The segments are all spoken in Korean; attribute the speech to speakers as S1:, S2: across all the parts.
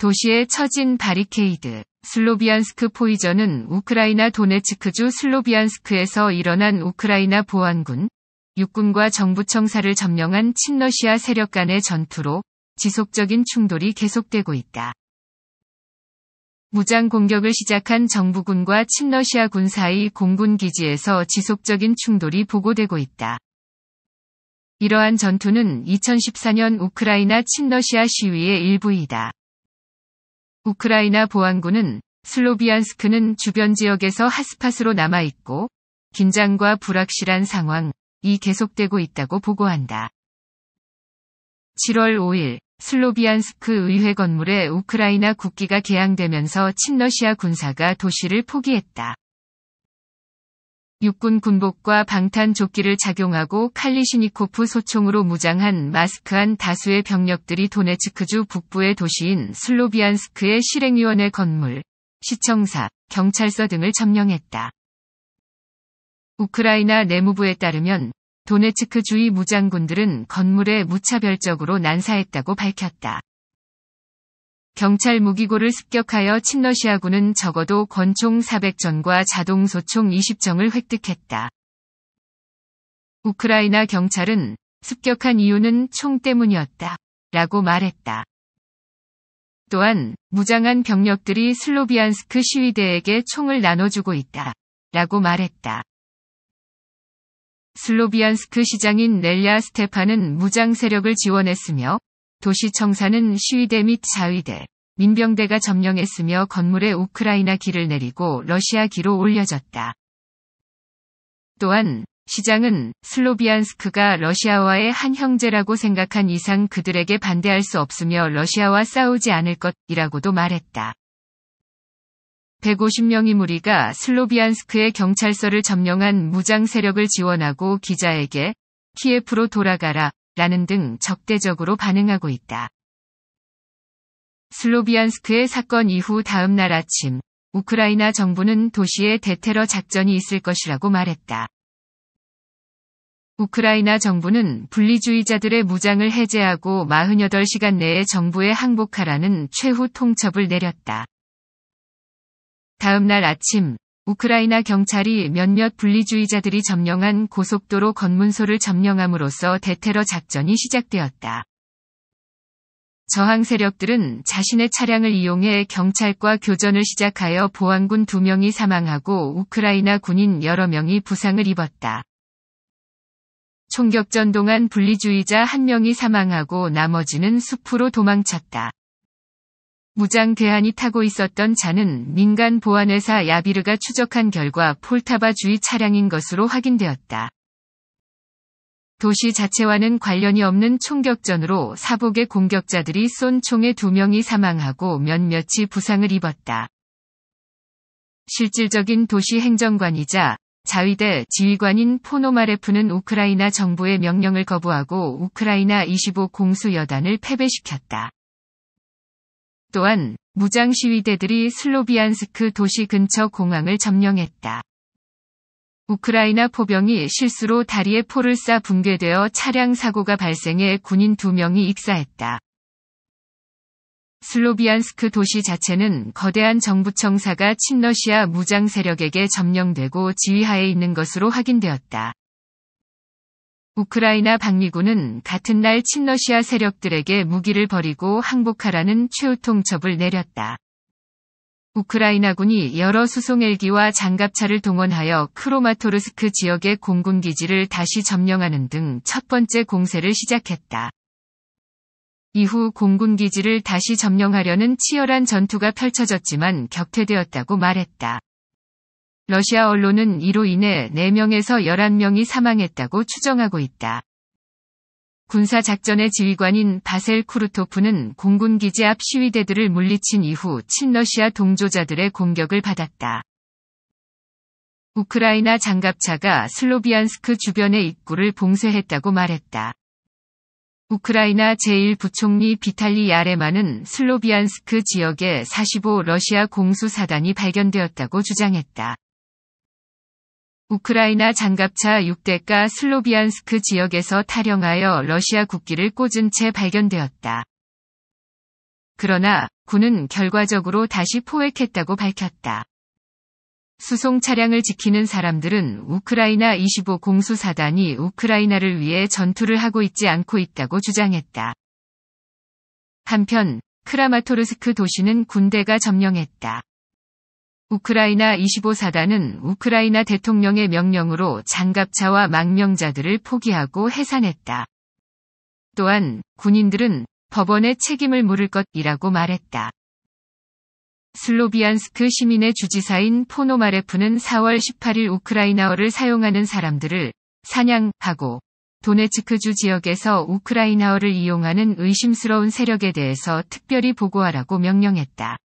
S1: 도시에 처진 바리케이드. 슬로비안스크 포이저는 우크라이나 도네츠크주 슬로비안스크에서 일어난 우크라이나 보안군, 육군과 정부청사를 점령한 친러시아 세력 간의 전투로 지속적인 충돌이 계속되고 있다. 무장 공격을 시작한 정부군과 친러시아 군 사이 공군 기지에서 지속적인 충돌이 보고되고 있다. 이러한 전투는 2014년 우크라이나 친러시아 시위의 일부이다. 우크라이나 보안군은 슬로비안스크는 주변 지역에서 핫스팟으로 남아있고 긴장과 불확실한 상황이 계속되고 있다고 보고한다. 7월 5일 슬로비안스크 의회 건물에 우크라이나 국기가 개항되면서 친러시아 군사가 도시를 포기했다. 육군 군복과 방탄 조끼를 작용하고 칼리시니코프 소총으로 무장한 마스크한 다수의 병력들이 도네츠크주 북부의 도시인 슬로비안스크의 실행위원회 건물, 시청사, 경찰서 등을 점령했다. 우크라이나 내무부에 따르면 도네츠크 주의 무장군들은 건물에 무차별적으로 난사했다고 밝혔다. 경찰 무기고를 습격하여 친러시아군은 적어도 권총 400전과 자동 소총 20정을 획득했다. 우크라이나 경찰은 습격한 이유는 총 때문이었다. 라고 말했다. 또한 무장한 병력들이 슬로비안스크 시위대에게 총을 나눠주고 있다. 라고 말했다. 슬로비안스크 시장인 넬야 스테파는 무장 세력을 지원했으며 도시청사는 시위대 및 자위대, 민병대가 점령했으며 건물에 우크라이나 길을 내리고 러시아 기로 올려졌다. 또한 시장은 슬로비안스크가 러시아와의 한 형제라고 생각한 이상 그들에게 반대할 수 없으며 러시아와 싸우지 않을 것이라고도 말했다. 150명의 무리가 슬로비안스크의 경찰서를 점령한 무장 세력을 지원하고 기자에게 키예프로 돌아가라 라는 등 적대적으로 반응하고 있다. 슬로비안스크의 사건 이후 다음 날 아침, 우크라이나 정부는 도시에 대테러 작전이 있을 것이라고 말했다. 우크라이나 정부는 분리주의자들의 무장을 해제하고 48시간 내에 정부에 항복하라는 최후 통첩을 내렸다. 다음 날 아침, 우크라이나 경찰이 몇몇 분리주의자들이 점령한 고속도로 건문소를 점령함으로써 대테러 작전이 시작되었다. 저항 세력들은 자신의 차량을 이용해 경찰과 교전을 시작하여 보안군 2명이 사망하고 우크라이나 군인 여러 명이 부상을 입었다. 총격전 동안 분리주의자 1명이 사망하고 나머지는 숲으로 도망쳤다. 무장 대안이 타고 있었던 차는 민간 보안회사 야비르가 추적한 결과 폴타바 주의 차량인 것으로 확인되었다. 도시 자체와는 관련이 없는 총격전으로 사복의 공격자들이 쏜 총에 두 명이 사망하고 몇몇이 부상을 입었다. 실질적인 도시 행정관이자 자위대 지휘관인 포노마레프는 우크라이나 정부의 명령을 거부하고 우크라이나 25 공수여단을 패배시켰다. 또한 무장 시위대들이 슬로비안스크 도시 근처 공항을 점령했다. 우크라이나 포병이 실수로 다리에 포를 쏴 붕괴되어 차량 사고가 발생해 군인 2명이 익사했다. 슬로비안스크 도시 자체는 거대한 정부청사가 친러시아 무장 세력에게 점령되고 지휘하에 있는 것으로 확인되었다. 우크라이나 박리군은 같은 날 친러시아 세력들에게 무기를 버리고 항복하라는 최후통첩을 내렸다. 우크라이나군이 여러 수송 헬기와 장갑차를 동원하여 크로마토르스크 지역의 공군 기지를 다시 점령하는 등 첫 번째 공세를 시작했다. 이후 공군 기지를 다시 점령하려는 치열한 전투가 펼쳐졌지만 격퇴되었다고 말했다. 러시아 언론은 이로 인해 4명에서 11명이 사망했다고 추정하고 있다. 군사작전의 지휘관인 바셀 쿠르토프는 공군기지 앞 시위대들을 물리친 이후 친러시아 동조자들의 공격을 받았다. 우크라이나 장갑차가 슬로비안스크 주변의 입구를 봉쇄했다고 말했다. 우크라이나 제1부총리 비탈리 야레마는 슬로비안스크 지역에 45 러시아 공수사단이 발견되었다고 주장했다. 우크라이나 장갑차 6대가 슬로비안스크 지역에서 탈영하여 러시아 국기를 꽂은 채 발견되었다. 그러나 군은 결과적으로 다시 포획했다고 밝혔다. 수송 차량을 지키는 사람들은 우크라이나 25 공수사단이 우크라이나를 위해 전투를 하고 있지 않고 있다고 주장했다. 한편 크라마토르스크 도시는 군대가 점령했다. 우크라이나 25사단은 우크라이나 대통령의 명령으로 장갑차와 망명자들을 포기하고 해산했다. 또한 군인들은 법원의 책임을 물을 것이라고 말했다. 슬로비안스크 시민의 주지사인 포노마레프는 4월 18일 우크라이나어를 사용하는 사람들을 사냥하고 도네츠크주 지역에서 우크라이나어를 이용하는 의심스러운 세력에 대해서 특별히 보고하라고 명령했다.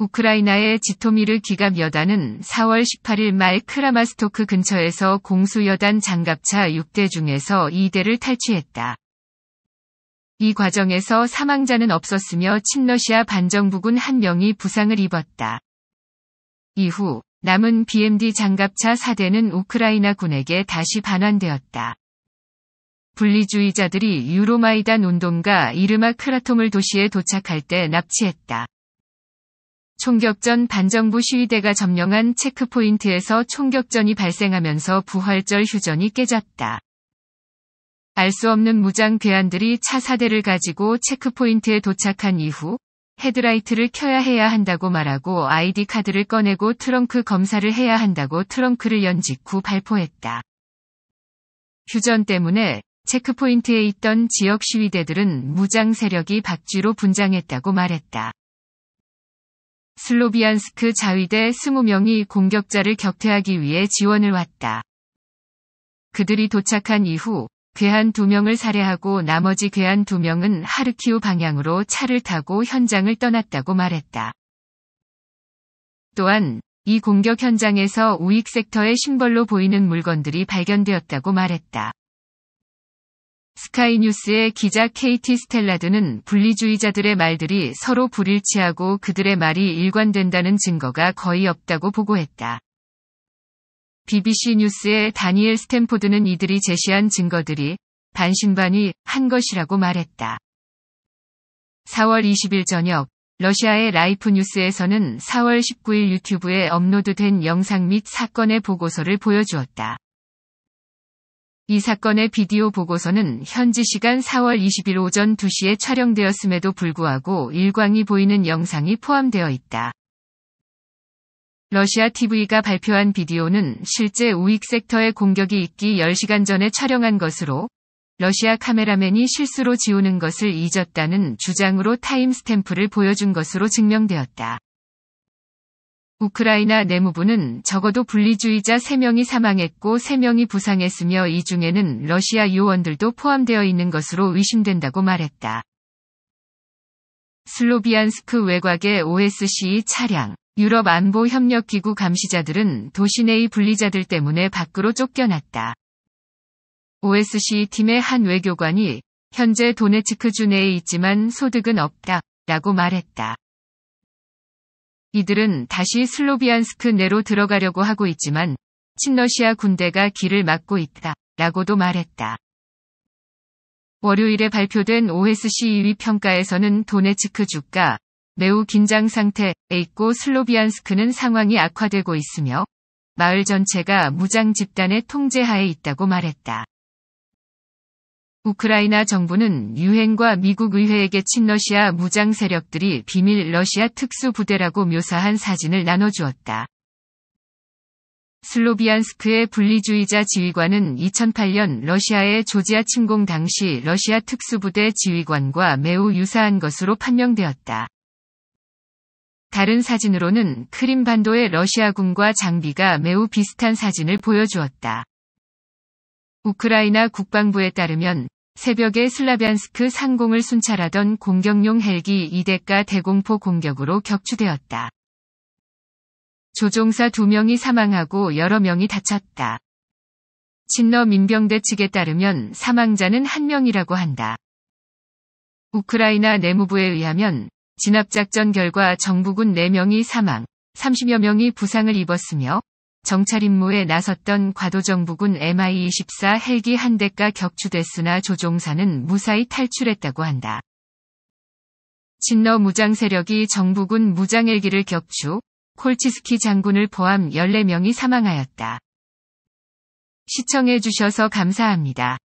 S1: 우크라이나의 지토미르 기갑 여단은 4월 18일 말 크라마스토크 근처에서 공수 여단 장갑차 6대 중에서 2대를 탈취했다. 이 과정에서 사망자는 없었으며 친러시아 반정부군 한 명이 부상을 입었다. 이후 남은 BMD 장갑차 4대는 우크라이나 군에게 다시 반환되었다. 분리주의자들이 유로마이단 운동가 이르마 크라톰을 도시에 도착할 때 납치했다. 총격전 반정부 시위대가 점령한 체크포인트에서 총격전이 발생하면서 부활절 휴전이 깨졌다. 알 수 없는 무장 괴한들이 차사대를 가지고 체크포인트에 도착한 이후 헤드라이트를 켜야 해야 한다고 말하고 아이디 카드를 꺼내고 트렁크 검사를 해야 한다고 트렁크를 연 직후 발포했다. 휴전 때문에 체크포인트에 있던 지역 시위대들은 무장 세력이 박쥐로 분장했다고 말했다. 슬로비안스크 자위대 20명이 공격자를 격퇴하기 위해 지원을 왔다. 그들이 도착한 이후 괴한 2명을 살해하고 나머지 괴한 2명은 하르키우 방향으로 차를 타고 현장을 떠났다고 말했다. 또한 이 공격 현장에서 우익 섹터의 심벌로 보이는 물건들이 발견되었다고 말했다. 스카이뉴스의 기자 KT 스텔라드는 분리주의자들의 말들이 서로 불일치하고 그들의 말이 일관된다는 증거가 거의 없다고 보고했다. BBC 뉴스의 다니엘 스탠포드는 이들이 제시한 증거들이 반신반의 한 것이라고 말했다. 4월 20일 저녁, 러시아의 라이프 뉴스에서는 4월 19일 유튜브에 업로드된 영상 및 사건의 보고서를 보여주었다. 이 사건의 비디오 보고서는 현지 시간 4월 20일 오전 2시에 촬영되었음에도 불구하고 일광이 보이는 영상이 포함되어 있다. 러시아 TV가 발표한 비디오는 실제 우익 섹터의 공격이 있기 10시간 전에 촬영한 것으로 러시아 카메라맨이 실수로 지우는 것을 잊었다는 주장으로 타임스탬프를 보여준 것으로 증명되었다. 우크라이나 내무부는 적어도 분리주의자 3명이 사망했고 3명이 부상했으며 이 중에는 러시아 요원들도 포함되어 있는 것으로 의심된다고 말했다. 슬로비안스크 외곽의 OSCE 차량, 유럽 안보협력기구 감시자들은 도시 내의 분리자들 때문에 밖으로 쫓겨났다. OSCE 팀의 한 외교관이 현재 도네츠크 주 내에 있지만 소득은 없다. 라고 말했다. 이들은 다시 슬로비안스크 내로 들어가려고 하고 있지만 친러시아 군대가 길을 막고 있다. 라고도 말했다. 월요일에 발표된 OSC 2위 평가에서는 도네츠크 주가 매우 긴장 상태에 있고 슬로비안스크는 상황이 악화되고 있으며 마을 전체가 무장 집단의 통제하에 있다고 말했다. 우크라이나 정부는 유엔과 미국 의회에게 친러시아 무장 세력들이 비밀 러시아 특수부대라고 묘사한 사진을 나눠주었다. 슬로비안스크의 분리주의자 지휘관은 2008년 러시아의 조지아 침공 당시 러시아 특수부대 지휘관과 매우 유사한 것으로 판명되었다. 다른 사진으로는 크림반도의 러시아군과 장비가 매우 비슷한 사진을 보여주었다. 우크라이나 국방부에 따르면 새벽에 슬라비안스크 상공을 순찰하던 공격용 헬기 2대가 대공포 공격으로 격추되었다. 조종사 2명이 사망하고 여러 명이 다쳤다. 친러 민병대 측에 따르면 사망자는 1명이라고 한다. 우크라이나 내무부에 의하면 진압작전 결과 정부군 4명이 사망, 30여 명이 부상을 입었으며 정찰 임무에 나섰던 과도정부군 MI-24 헬기 한 대가 격추됐으나 조종사는 무사히 탈출했다고 한다. 진러 무장 세력이 정부군 무장 헬기를 격추, 콜치스키 장군을 포함 14명이 사망하였다. 시청해주셔서 감사합니다.